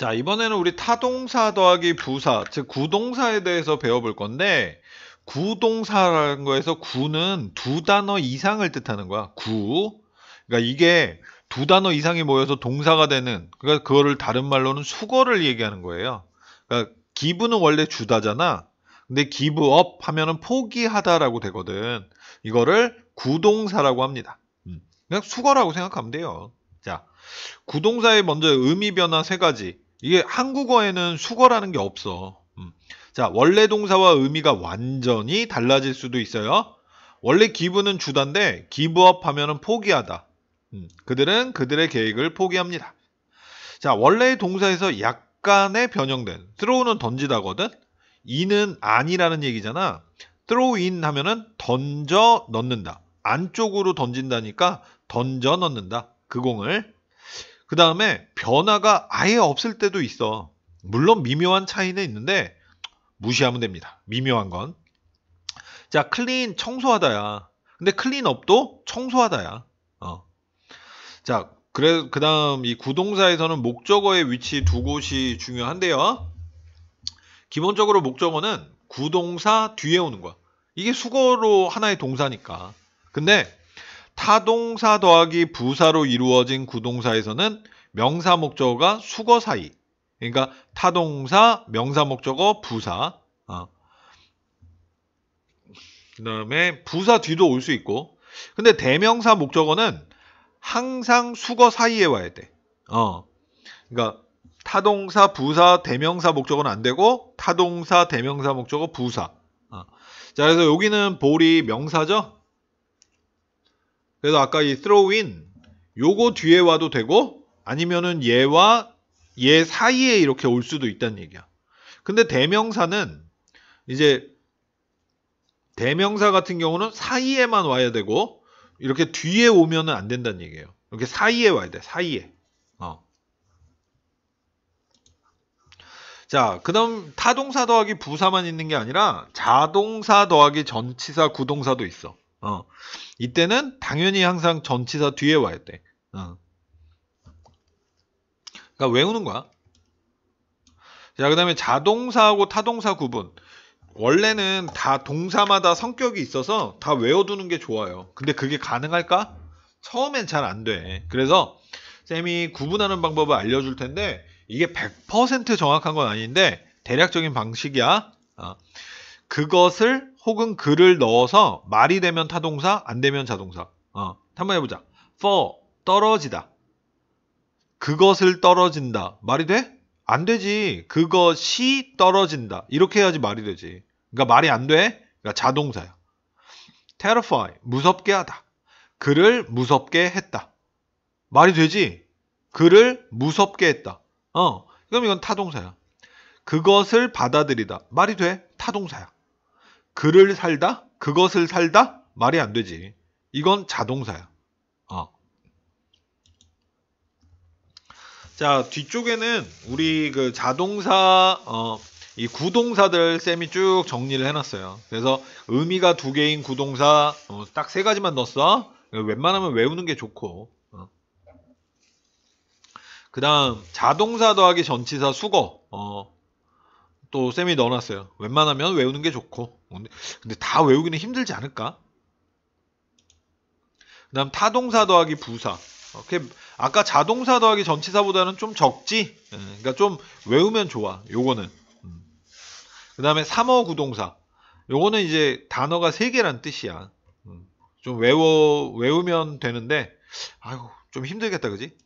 자, 이번에는 우리 타동사 더하기 부사, 즉 구동사에 대해서 배워볼 건데 구동사라는 거에서 구는 두 단어 이상을 뜻하는 거야. 구. 그러니까 이게 두 단어 이상이 모여서 동사가 되는 그러니까 그거를 다른 말로는 수거를 얘기하는 거예요. 그러니까 기부는 원래 주다잖아. 근데 기부업 하면은 포기하다라고 되거든. 이거를 구동사라고 합니다. 음. 그냥 수거라고 생각하면 돼요. 자, 구동사의 먼저 의미 변화 세 가지. 이게 한국어에는 수거라는 게 없어. 음. 자, 원래 동사와 의미가 완전히 달라질 수도 있어요. 원래 기부는 주단데 기부업 하면은 포기하다. 음. 그들은 그들의 계획을 포기합니다. 자, 원래의 동사에서 약간의 변형된 throw는 던지다거든. in은 아니라는 얘기잖아. throw in 하면은 던져 넣는다. 안쪽으로 던진다니까 던져 넣는다. 그 공을 그 다음에 변화가 아예 없을 때도 있어. 물론 미묘한 차이는 있는데 무시하면 됩니다. 미묘한 건. 자, 클린 청소하다야. 근데 클린업도 청소하다야. 어. 자, 그래 그다음 이 구동사에서는 목적어의 위치 두 곳이 중요한데요. 기본적으로 목적어는 구동사 뒤에 오는 거야. 이게 수거로 하나의 동사니까. 근데 타동사 더하기 부사로 이루어진 구동사에서는 명사 목적어가 수거 사이. 그러니까 타동사, 명사 목적어, 부사. 어. 그 다음에 부사 뒤도 올 수 있고. 근데 대명사 목적어는 항상 수거 사이에 와야 돼. 어. 그러니까 타동사, 부사, 대명사 목적어는 안 되고 타동사, 대명사 목적어, 부사. 어. 자, 그래서 여기는 볼이 명사죠. 그래서 아까 이 t h r o w in 요거 뒤에 와도 되고 아니면은 얘와 얘 사이에 이렇게 올 수도 있다는 얘기야. 근데 대명사는 이제 대명사 같은 경우는 사이에만 와야 되고 이렇게 뒤에 오면은 안 된다는 얘기예요. 이렇게 사이에 와야 돼. 사이에. 어. 자, 그다음 타동사 더하기 부사만 있는 게 아니라 자동사 더하기 전치사 구동사도 있어. 어. 이때는 당연히 항상 전치사 뒤에 와야 돼. 어. 그러니까 외우는 거야. 자, 그다음에 자동사하고 타동사 구분. 원래는 다 동사마다 성격이 있어서 다 외워두는 게 좋아요. 근데 그게 가능할까? 처음엔 잘 안 돼. 그래서 쌤이 구분하는 방법을 알려줄 텐데 이게 100% 정확한 건 아닌데 대략적인 방식이야. 어. 그것을 혹은 그를 넣어서 말이 되면 타동사, 안 되면 자동사. 어, 한번 해보자. for 떨어지다. 그것을 떨어진다. 말이 돼? 안 되지. 그것이 떨어진다. 이렇게 해야지 말이 되지. 그러니까 말이 안 돼? 그러니까 자동사야. terrify 무섭게 하다. 그를 무섭게 했다. 말이 되지? 그를 무섭게 했다. 어. 그럼 이건 타동사야. 그것을 받아들이다. 말이 돼? 타동사야. 그를 살다? 그것을 살다? 말이 안 되지. 이건 자동사야. 어. 자, 뒤쪽에는 우리 그 자동사, 어, 이 구동사들 쌤이 쭉 정리를 해놨어요. 그래서 의미가 두 개인 구동사 어, 딱세 가지만 넣었어. 웬만하면 외우는 게 좋고. 어. 그 다음 자동사 더하기 전치사 수거 어, 또 쌤이 넣어놨어요. 웬만하면 외우는 게 좋고. 근데 다 외우기는 힘들지 않을까? 그 다음 타동사 더하기 부사 이렇게 아까 자동사 더하기 전치사보다는 좀 적지? 예, 그러니까 좀 외우면 좋아 요거는 음. 그 다음에 3어 구동사 요거는 이제 단어가 3개란 뜻이야 음. 좀 외워, 외우면 되는데 아이고 좀 힘들겠다 그지?